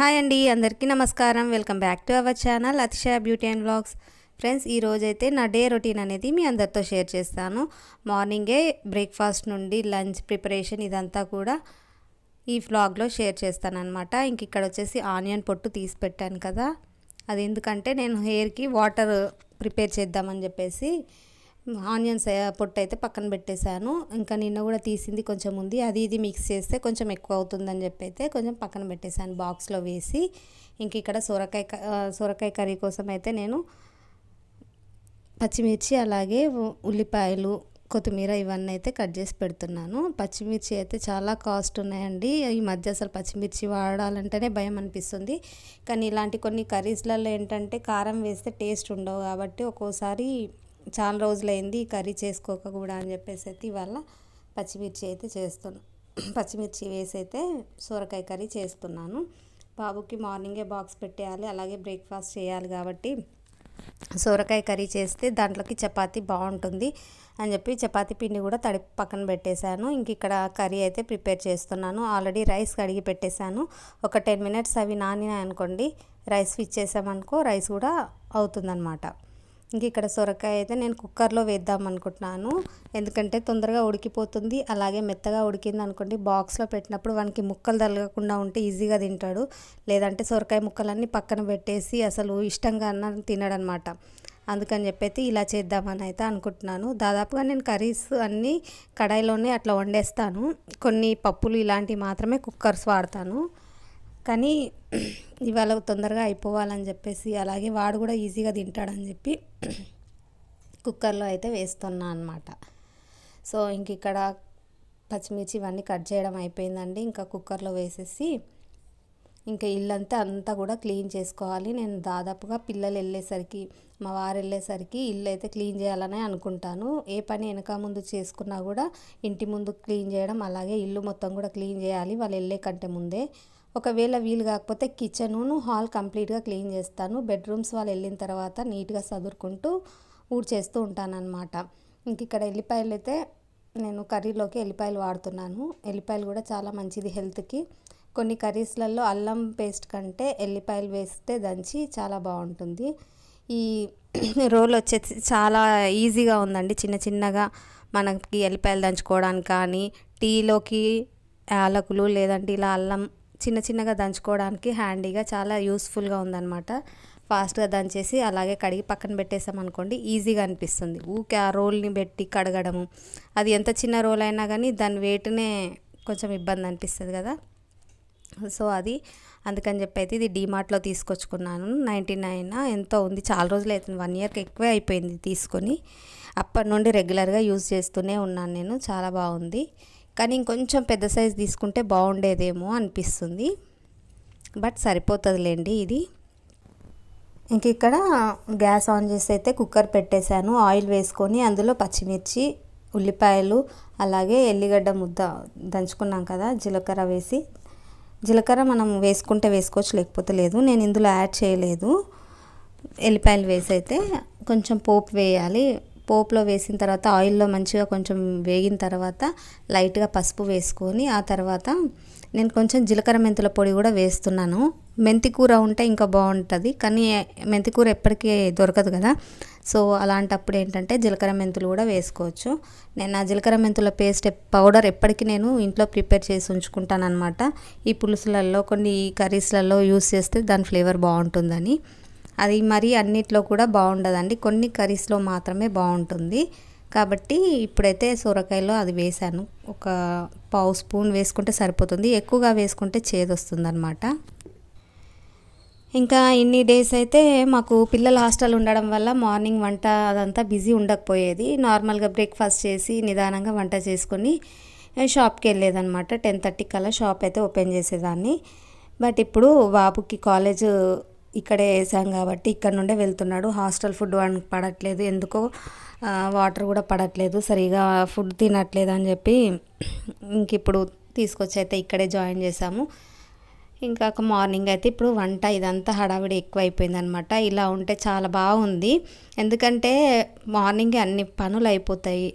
hi అండి అందరికీ నమస్కారం welcome back to our channel Atishaya beauty and blogs friends ఈరోజైతే నా డే రొటీన్ అనేది మీ అందరితో షేర్ చేస్తాను మార్నింగే బ్రేక్ఫాస్ట్ నుండి లంచ్ ప్రిపరేషన్ ఇదంతా కూడా ఈ వ్లాగ్లో షేర్ చేస్తానన్నమాట ఇంక ఇక్కడ వచ్చేసి ఆనియన్ పొట్టు తీసి పెట్టాను కదా అది ఎందుకంటే నేను హెయిర్కి వాటర్ ప్రిపేర్ చేద్దామని చెప్పేసి ఆనియన్స్ పొట్టు అయితే పక్కన పెట్టేశాను ఇంకా నిన్న కూడా తీసింది కొంచెం ఉంది అది ఇది మిక్స్ చేస్తే కొంచెం ఎక్కువ అవుతుందని చెప్పి అయితే కొంచెం పక్కన పెట్టేశాను బాక్స్లో వేసి ఇంక ఇక్కడ సొరకాయ సొరకాయ కర్రీ కోసం అయితే నేను పచ్చిమిర్చి అలాగే ఉల్లిపాయలు కొత్తిమీర ఇవన్నీ అయితే కట్ చేసి పెడుతున్నాను పచ్చిమిర్చి అయితే చాలా కాస్ట్ ఉన్నాయండి ఈ మధ్య అసలు పచ్చిమిర్చి వాడాలంటేనే భయం అనిపిస్తుంది కానీ ఇలాంటి కొన్ని కర్రీస్లలో ఏంటంటే కారం వేస్తే టేస్ట్ ఉండవు కాబట్టి ఒక్కోసారి చాలా రోజులైంది కర్రీ చేసుకోక కూడా అని చెప్పేసి అయితే ఇవాళ పచ్చిమిర్చి అయితే చేస్తున్నాను పచ్చిమిర్చి వేసి అయితే సొరకాయ కర్రీ చేస్తున్నాను బాబుకి మార్నింగే బాక్స్ పెట్టేయాలి అలాగే బ్రేక్ఫాస్ట్ చేయాలి కాబట్టి సొరకాయ కర్రీ చేస్తే దాంట్లోకి చపాతీ బాగుంటుంది అని చెప్పి చపాతీ పిండి కూడా తడి పక్కన పెట్టేశాను ఇంక ఇక్కడ కర్రీ అయితే ప్రిపేర్ చేస్తున్నాను ఆల్రెడీ రైస్ కడిగి పెట్టేశాను ఒక టెన్ మినిట్స్ అవి నానినాయి అనుకోండి రైస్ ఫిచ్ చేసామనుకో రైస్ కూడా అవుతుందన్నమాట ఇంక ఇక్కడ సొరకాయ అయితే నేను కుక్కర్లో వేద్దాం అనుకుంటున్నాను ఎందుకంటే తొందరగా ఉడికిపోతుంది అలాగే మెత్తగా ఉడికింది అనుకోండి బాక్స్లో పెట్టినప్పుడు వానికి ముక్కలు తలగకుండా ఉంటే ఈజీగా తింటాడు లేదంటే సొరకాయ ముక్కలన్నీ పక్కన పెట్టేసి అసలు ఇష్టంగా అన్న తినడనమాట అందుకని చెప్పేసి ఇలా చేద్దామని అయితే అనుకుంటున్నాను దాదాపుగా నేను కర్రీస్ అన్నీ కడాయిలోనే అట్లా వండేస్తాను కొన్ని పప్పులు ఇలాంటివి మాత్రమే కుక్కర్స్ వాడతాను కానీ ఇవాళ తొందరగా అయిపోవాలని చెప్పేసి అలాగే వాడు కూడా ఈజీగా తింటాడని చెప్పి కుక్కర్లో అయితే వేస్తున్నా అనమాట సో ఇంక ఇక్కడ పచ్చిమిర్చి ఇవన్నీ కట్ చేయడం అయిపోయిందండి ఇంకా కుక్కర్లో వేసేసి ఇంకా ఇల్లంతా అంతా కూడా క్లీన్ చేసుకోవాలి నేను దాదాపుగా పిల్లలు వెళ్ళేసరికి మా వారు వెళ్ళేసరికి ఇల్లు అయితే క్లీన్ చేయాలనే అనుకుంటాను ఏ పని వెనక ముందు చేసుకున్నా కూడా ఇంటి ముందు క్లీన్ చేయడం అలాగే ఇల్లు మొత్తం కూడా క్లీన్ చేయాలి వాళ్ళు వెళ్ళే కంటే ముందే ఒకవేళ వీలు కాకపోతే కిచెను హాల్ కంప్లీట్గా క్లీన్ చేస్తాను బెడ్రూమ్స్ వాళ్ళు వెళ్ళిన తర్వాత నీట్గా సదురుకుంటూ చేస్తూ ఉంటానన్నమాట ఇంక ఇక్కడ ఎల్లిపాయలు అయితే నేను కర్రీలోకి ఎల్లిపాయలు వాడుతున్నాను ఎల్లిపాయలు కూడా చాలా మంచిది హెల్త్కి కొన్ని కర్రీస్లలో అల్లం పేస్ట్ కంటే ఎల్లిపాయలు వేస్తే దంచి చాలా బాగుంటుంది ఈ రోల్ వచ్చేసి చాలా ఈజీగా ఉందండి చిన్న చిన్నగా మనకి ఎల్లిపాయలు దంచుకోవడానికి కానీ టీలోకి యాలకులు లేదంటే ఇలా అల్లం చిన్న చిన్నగా దంచుకోవడానికి హ్యాండీగా చాలా యూస్ఫుల్గా ఉందన్నమాట ఫాస్ట్గా దంచేసి అలాగే కడిగి పక్కన పెట్టేసామనుకోండి ఈజీగా అనిపిస్తుంది ఊకే ఆ రోల్ని పెట్టి కడగడము అది ఎంత చిన్న రోల్ అయినా కానీ దాని వెయిట్నే కొంచెం ఇబ్బంది అనిపిస్తుంది కదా సో అది అందుకని చెప్పి అయితే ఇది డీమార్ట్లో తీసుకొచ్చుకున్నాను నైంటీ నైన్ ఎంతో ఉంది చాలా రోజులు అవుతుంది వన్ ఇయర్కి ఎక్కువే అయిపోయింది తీసుకొని అప్పటి నుండి రెగ్యులర్గా యూజ్ చేస్తూనే ఉన్నాను నేను చాలా బాగుంది కానీ ఇంకొంచెం పెద్ద సైజు తీసుకుంటే బాగుండేదేమో అనిపిస్తుంది బట్ సరిపోతుందిలేండి ఇది ఇంక ఇక్కడ గ్యాస్ ఆన్ చేసి అయితే కుక్కర్ పెట్టేశాను ఆయిల్ వేసుకొని అందులో పచ్చిమిర్చి ఉల్లిపాయలు అలాగే ఎల్లిగడ్డ ముద్ద దంచుకున్నాం కదా జీలకర్ర వేసి జీలకర్ర మనం వేసుకుంటే వేసుకోవచ్చు లేకపోతే లేదు నేను ఇందులో యాడ్ చేయలేదు ఎల్లిపాయలు వేసి అయితే కొంచెం పోపు వేయాలి పోపులో వేసిన తర్వాత ఆయిల్లో మంచిగా కొంచెం వేగిన తర్వాత లైట్గా పసుపు వేసుకొని ఆ తర్వాత నేను కొంచెం జీలకర్ర మెంతుల పొడి కూడా వేస్తున్నాను మెంతి కూర ఉంటే ఇంకా బాగుంటుంది కానీ మెంతి కూర ఎప్పటికీ దొరకదు కదా సో అలాంటప్పుడు ఏంటంటే జీలకర్ర మెంతులు కూడా వేసుకోవచ్చు నేను ఆ జీలకర్ర మెంతుల పేస్ట్ పౌడర్ ఎప్పటికీ నేను ఇంట్లో ప్రిపేర్ చేసి ఉంచుకుంటాను అనమాట ఈ పులుసులలో కొన్ని కర్రీస్లలో యూస్ చేస్తే దాని ఫ్లేవర్ బాగుంటుందని అది మరీ అన్నిట్లో కూడా బాగుండదండి కొన్ని కర్రీస్లో మాత్రమే బాగుంటుంది కాబట్టి ఇప్పుడైతే సొరకాయలో అది వేసాను ఒక పావు స్పూన్ వేసుకుంటే సరిపోతుంది ఎక్కువగా వేసుకుంటే చేదొస్తుందనమాట అనమాట ఇంకా ఇన్ని డేస్ అయితే మాకు పిల్లల హాస్టల్ ఉండడం వల్ల మార్నింగ్ వంట అదంతా బిజీ ఉండకపోయేది నార్మల్గా బ్రేక్ఫాస్ట్ చేసి నిదానంగా వంట చేసుకొని షాప్కి వెళ్ళేదనమాట టెన్ థర్టీ కల్లా షాప్ అయితే ఓపెన్ చేసేదాన్ని బట్ ఇప్పుడు బాబుకి కాలేజ్ ఇక్కడే వేసాం కాబట్టి ఇక్కడ నుండే వెళ్తున్నాడు హాస్టల్ ఫుడ్ వాడికి పడట్లేదు ఎందుకో వాటర్ కూడా పడట్లేదు సరిగా ఫుడ్ తినట్లేదు అని చెప్పి ఇంక ఇప్పుడు తీసుకొచ్చి అయితే ఇక్కడే జాయిన్ చేసాము ఇంకా ఒక మార్నింగ్ అయితే ఇప్పుడు వంట ఇదంతా హడావిడి ఎక్కువైపోయిందనమాట ఇలా ఉంటే చాలా బాగుంది ఎందుకంటే మార్నింగ్ అన్ని పనులు అయిపోతాయి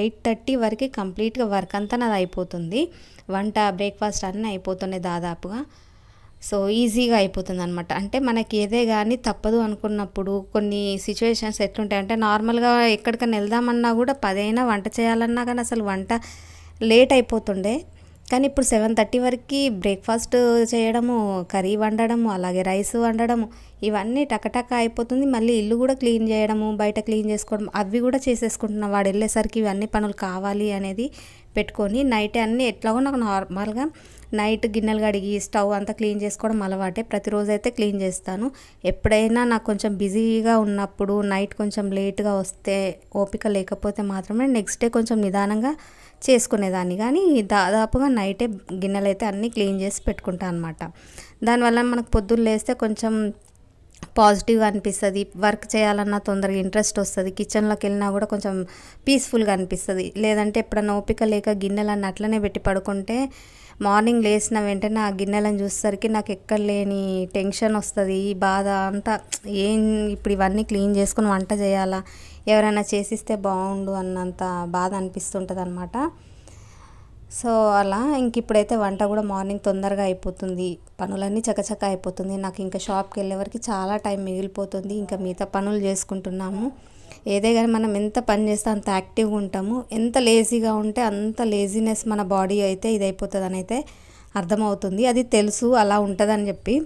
ఎయిట్ థర్టీ వరకు కంప్లీట్గా వర్క్ అంతా నాది అయిపోతుంది వంట బ్రేక్ఫాస్ట్ అన్నీ అయిపోతున్నాయి దాదాపుగా సో ఈజీగా అయిపోతుంది అనమాట అంటే మనకి ఏదే కానీ తప్పదు అనుకున్నప్పుడు కొన్ని సిచ్యువేషన్స్ అంటే నార్మల్గా ఎక్కడికైనా వెళ్దామన్నా కూడా పదైనా వంట చేయాలన్నా కానీ అసలు వంట లేట్ అయిపోతుండే కానీ ఇప్పుడు సెవెన్ థర్టీ వరకు బ్రేక్ఫాస్ట్ చేయడము కర్రీ వండడము అలాగే రైస్ వండడము ఇవన్నీ టకటక అయిపోతుంది మళ్ళీ ఇల్లు కూడా క్లీన్ చేయడము బయట క్లీన్ చేసుకోవడం అవి కూడా చేసేసుకుంటున్నాం వాడు వెళ్ళేసరికి ఇవన్నీ పనులు కావాలి అనేది పెట్టుకొని నైట్ అన్నీ ఎట్లాగో నాకు నార్మల్గా నైట్ గిన్నెలు కడిగి స్టవ్ అంతా క్లీన్ చేసుకోవడం అలవాటే ప్రతిరోజు అయితే క్లీన్ చేస్తాను ఎప్పుడైనా నాకు కొంచెం బిజీగా ఉన్నప్పుడు నైట్ కొంచెం లేట్గా వస్తే ఓపిక లేకపోతే మాత్రమే నెక్స్ట్ డే కొంచెం నిదానంగా చేసుకునేదాన్ని కానీ దాదాపుగా నైటే గిన్నెలు అయితే అన్నీ క్లీన్ చేసి పెట్టుకుంటాను అనమాట దానివల్ల మనకు పొద్దున్న లేస్తే కొంచెం పాజిటివ్గా అనిపిస్తుంది వర్క్ చేయాలన్నా తొందరగా ఇంట్రెస్ట్ వస్తుంది కిచెన్లోకి వెళ్ళినా కూడా కొంచెం పీస్ఫుల్గా అనిపిస్తుంది లేదంటే ఎప్పుడన్నా ఓపిక లేక గిన్నెలన్నీ అట్లనే పెట్టి పడుకుంటే మార్నింగ్ లేచిన వెంటనే ఆ గిన్నెలను చూసేసరికి నాకు ఎక్కడ లేని టెన్షన్ వస్తుంది ఈ బాధ అంతా ఏం ఇప్పుడు ఇవన్నీ క్లీన్ చేసుకుని వంట చేయాలా ఎవరైనా చేసిస్తే బాగుండు అన్నంత బాధ అనిపిస్తుంటుంది అనమాట సో అలా ఇంక ఇప్పుడైతే వంట కూడా మార్నింగ్ తొందరగా అయిపోతుంది పనులన్నీ చకచక అయిపోతుంది నాకు ఇంకా షాప్కి వెళ్ళే వరకు చాలా టైం మిగిలిపోతుంది ఇంకా మిగతా పనులు చేసుకుంటున్నాము ఏదే కానీ మనం ఎంత పని చేస్తే అంత యాక్టివ్గా ఉంటాము ఎంత లేజీగా ఉంటే అంత లేజీనెస్ మన బాడీ అయితే ఇది అని అయితే అర్థమవుతుంది అది తెలుసు అలా ఉంటుందని చెప్పి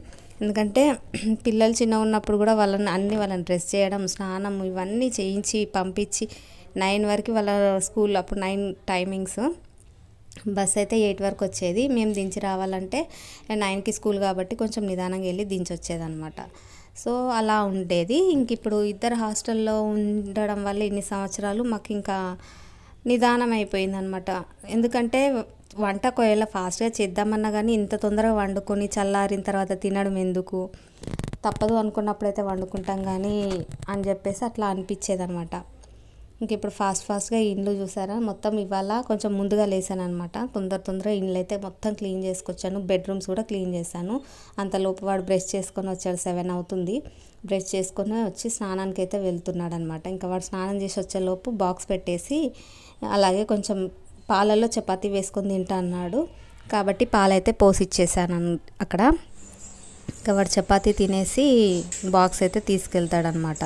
ఎందుకంటే పిల్లలు చిన్న ఉన్నప్పుడు కూడా వాళ్ళని అన్ని వాళ్ళని డ్రెస్ చేయడం స్నానం ఇవన్నీ చేయించి పంపించి నైన్ వరకు వాళ్ళ స్కూల్ అప్పుడు నైన్ టైమింగ్స్ బస్ అయితే ఎయిట్ వరకు వచ్చేది మేము దించి రావాలంటే నైన్కి స్కూల్ కాబట్టి కొంచెం నిదానంగా వెళ్ళి దించి వచ్చేదనమాట సో అలా ఉండేది ఇంక ఇప్పుడు ఇద్దరు హాస్టల్లో ఉండడం వల్ల ఇన్ని సంవత్సరాలు మాకు ఇంకా నిదానం అయిపోయిందనమాట ఎందుకంటే వంట ఒకవేళ ఫాస్ట్గా చేద్దామన్నా కానీ ఇంత తొందరగా వండుకొని చల్లారిన తర్వాత తినడం ఎందుకు తప్పదు అనుకున్నప్పుడైతే వండుకుంటాం కానీ అని చెప్పేసి అట్లా అనిపించేదనమాట ఇంక ఇప్పుడు ఫాస్ట్ ఫాస్ట్గా ఇండ్లు చూసారా మొత్తం ఇవాళ కొంచెం ముందుగా లేసాను అనమాట తొందర తొందరగా ఇండ్లు అయితే మొత్తం క్లీన్ చేసుకొచ్చాను బెడ్రూమ్స్ కూడా క్లీన్ చేశాను అంతలోపు వాడు బ్రష్ చేసుకొని వచ్చాడు సెవెన్ అవుతుంది బ్రష్ చేసుకొని వచ్చి స్నానానికి అయితే వెళ్తున్నాడు అనమాట ఇంకా వాడు స్నానం చేసి వచ్చేలోపు బాక్స్ పెట్టేసి అలాగే కొంచెం పాలల్లో చపాతీ వేసుకొని తింటా అన్నాడు కాబట్టి పాలైతే పోసి ఇచ్చేసాను అక్కడ ఇంకా వాడు చపాతీ తినేసి బాక్స్ అయితే తీసుకెళ్తాడనమాట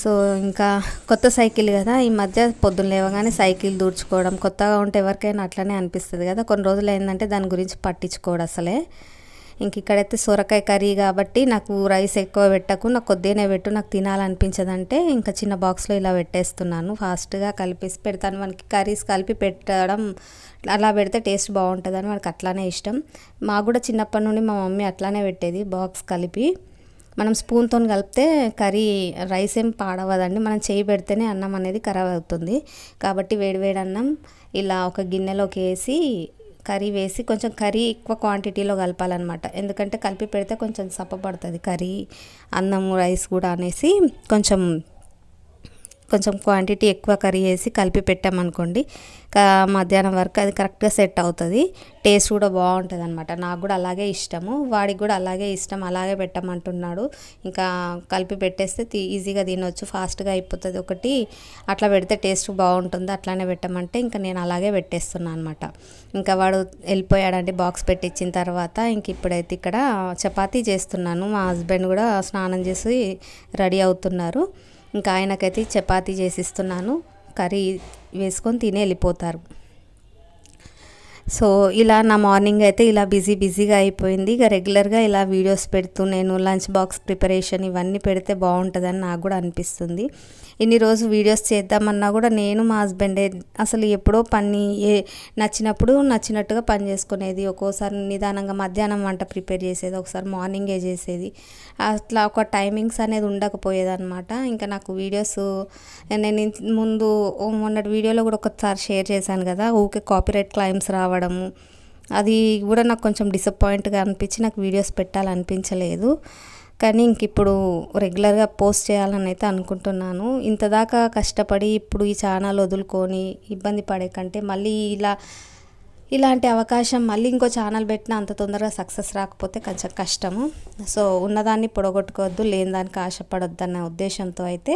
సో ఇంకా కొత్త సైకిల్ కదా ఈ మధ్య పొద్దున్న లేవగానే సైకిల్ దూర్చుకోవడం కొత్తగా ఉంటే ఎవరికైనా అట్లనే అనిపిస్తుంది కదా కొన్ని రోజులు ఏంటంటే దాని గురించి పట్టించుకోడు అసలే ఇంక ఇక్కడైతే సొరకాయ కర్రీ కాబట్టి నాకు రైస్ ఎక్కువ పెట్టకు నాకు కొద్దిగానే పెట్టు నాకు తినాలనిపించదంటే ఇంకా చిన్న బాక్స్లో ఇలా పెట్టేస్తున్నాను ఫాస్ట్గా కలిపేసి పెడతాను మనకి కర్రీస్ కలిపి పెట్టడం అలా పెడితే టేస్ట్ బాగుంటుందని మనకు అట్లానే ఇష్టం మాకు కూడా చిన్నప్పటి నుండి మా మమ్మీ అట్లానే పెట్టేది బాక్స్ కలిపి మనం స్పూన్తో కలిపితే కర్రీ రైస్ ఏం పాడవదండి మనం చేయి పెడితేనే అన్నం అనేది ఖరాబ్ అవుతుంది కాబట్టి వేడివేడి అన్నం ఇలా ఒక గిన్నెలోకి వేసి కర్రీ వేసి కొంచెం కర్రీ ఎక్కువ క్వాంటిటీలో కలపాలన్నమాట ఎందుకంటే కలిపి పెడితే కొంచెం సప్పబడుతుంది కర్రీ అన్నం రైస్ కూడా అనేసి కొంచెం కొంచెం క్వాంటిటీ ఎక్కువ కర్రీ వేసి కలిపి పెట్టామనుకోండి మధ్యాహ్నం వరకు అది కరెక్ట్గా సెట్ అవుతుంది టేస్ట్ కూడా బాగుంటుంది అనమాట నాకు కూడా అలాగే ఇష్టము వాడికి కూడా అలాగే ఇష్టం అలాగే పెట్టమంటున్నాడు ఇంకా కలిపి పెట్టేస్తే ఈజీగా తినొచ్చు ఫాస్ట్గా అయిపోతుంది ఒకటి అట్లా పెడితే టేస్ట్ బాగుంటుంది అట్లానే పెట్టమంటే ఇంకా నేను అలాగే పెట్టేస్తున్నాను అనమాట ఇంకా వాడు వెళ్ళిపోయాడండి బాక్స్ పెట్టించిన తర్వాత ఇంక ఇప్పుడైతే ఇక్కడ చపాతీ చేస్తున్నాను మా హస్బెండ్ కూడా స్నానం చేసి రెడీ అవుతున్నారు ఇంకా ఆయనకైతే చేసి చేసిస్తున్నాను కర్రీ వేసుకొని తిని వెళ్ళిపోతారు సో ఇలా నా మార్నింగ్ అయితే ఇలా బిజీ బిజీగా అయిపోయింది ఇక రెగ్యులర్గా ఇలా వీడియోస్ పెడుతూ నేను లంచ్ బాక్స్ ప్రిపరేషన్ ఇవన్నీ పెడితే బాగుంటుందని నాకు కూడా అనిపిస్తుంది ఇన్ని రోజు వీడియోస్ చేద్దామన్నా కూడా నేను మా హస్బెండే అసలు ఎప్పుడో పని ఏ నచ్చినప్పుడు నచ్చినట్టుగా పని చేసుకునేది ఒక్కోసారి నిదానంగా మధ్యాహ్నం వంట ప్రిపేర్ చేసేది ఒకసారి మార్నింగే చేసేది అట్లా ఒక టైమింగ్స్ అనేది ఉండకపోయేదన్నమాట ఇంకా నాకు వీడియోస్ నేను ముందు మొన్నటి వీడియోలో కూడా ఒకసారి షేర్ చేశాను కదా ఊకే కాపీరైట్ క్లైమ్స్ రావడము అది కూడా నాకు కొంచెం డిసప్పాయింట్గా అనిపించి నాకు వీడియోస్ పెట్టాలనిపించలేదు కానీ ఇంక ఇప్పుడు రెగ్యులర్గా పోస్ట్ చేయాలని అయితే అనుకుంటున్నాను ఇంత దాకా కష్టపడి ఇప్పుడు ఈ ఛానల్ వదులుకొని ఇబ్బంది పడే కంటే మళ్ళీ ఇలా ఇలాంటి అవకాశం మళ్ళీ ఇంకో ఛానల్ పెట్టినా అంత తొందరగా సక్సెస్ రాకపోతే కొంచెం కష్టము సో ఉన్నదాన్ని పొడగొట్టుకోవద్దు లేని దానికి ఆశపడొద్దు అన్న ఉద్దేశంతో అయితే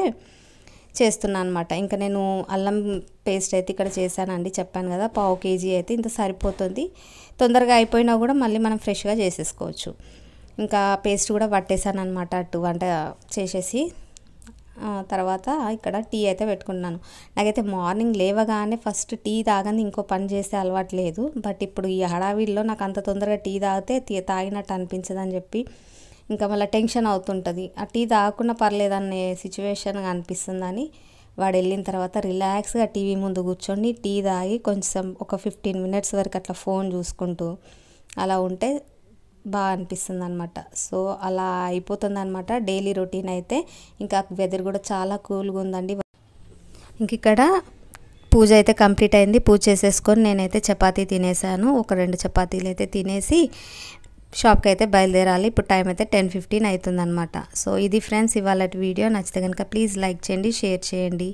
చేస్తున్నాను అనమాట ఇంకా నేను అల్లం పేస్ట్ అయితే ఇక్కడ చేశానండి చెప్పాను కదా పావు కేజీ అయితే ఇంత సరిపోతుంది తొందరగా అయిపోయినా కూడా మళ్ళీ మనం ఫ్రెష్గా చేసేసుకోవచ్చు ఇంకా పేస్ట్ కూడా పట్టేశాను అనమాట అటు వంట చేసేసి తర్వాత ఇక్కడ టీ అయితే పెట్టుకున్నాను నాకైతే మార్నింగ్ లేవగానే ఫస్ట్ టీ తాగని ఇంకో పని చేసే అలవాటు లేదు బట్ ఇప్పుడు ఈ హడావిడిలో నాకు అంత తొందరగా టీ తాగితే తాగినట్టు అనిపించదని చెప్పి ఇంకా మళ్ళీ టెన్షన్ అవుతుంటుంది ఆ టీ తాగకుండా పర్లేదనే సిచ్యువేషన్ అనిపిస్తుందని వాడు వెళ్ళిన తర్వాత రిలాక్స్గా టీవీ ముందు కూర్చొని టీ తాగి కొంచెం ఒక ఫిఫ్టీన్ మినిట్స్ వరకు అట్లా ఫోన్ చూసుకుంటూ అలా ఉంటే బాగా అనిపిస్తుంది అనమాట సో అలా అయిపోతుంది అనమాట డైలీ రొటీన్ అయితే ఇంకా వెదర్ కూడా చాలా కూల్గా ఉందండి ఇంక ఇక్కడ పూజ అయితే కంప్లీట్ అయింది పూజ చేసేసుకొని నేనైతే చపాతీ తినేసాను ఒక రెండు చపాతీలు అయితే తినేసి షాప్కి అయితే బయలుదేరాలి ఇప్పుడు టైం అయితే టెన్ ఫిఫ్టీన్ అవుతుందనమాట సో ఇది ఫ్రెండ్స్ ఇవాళ వీడియో నచ్చితే కనుక ప్లీజ్ లైక్ చేయండి షేర్ చేయండి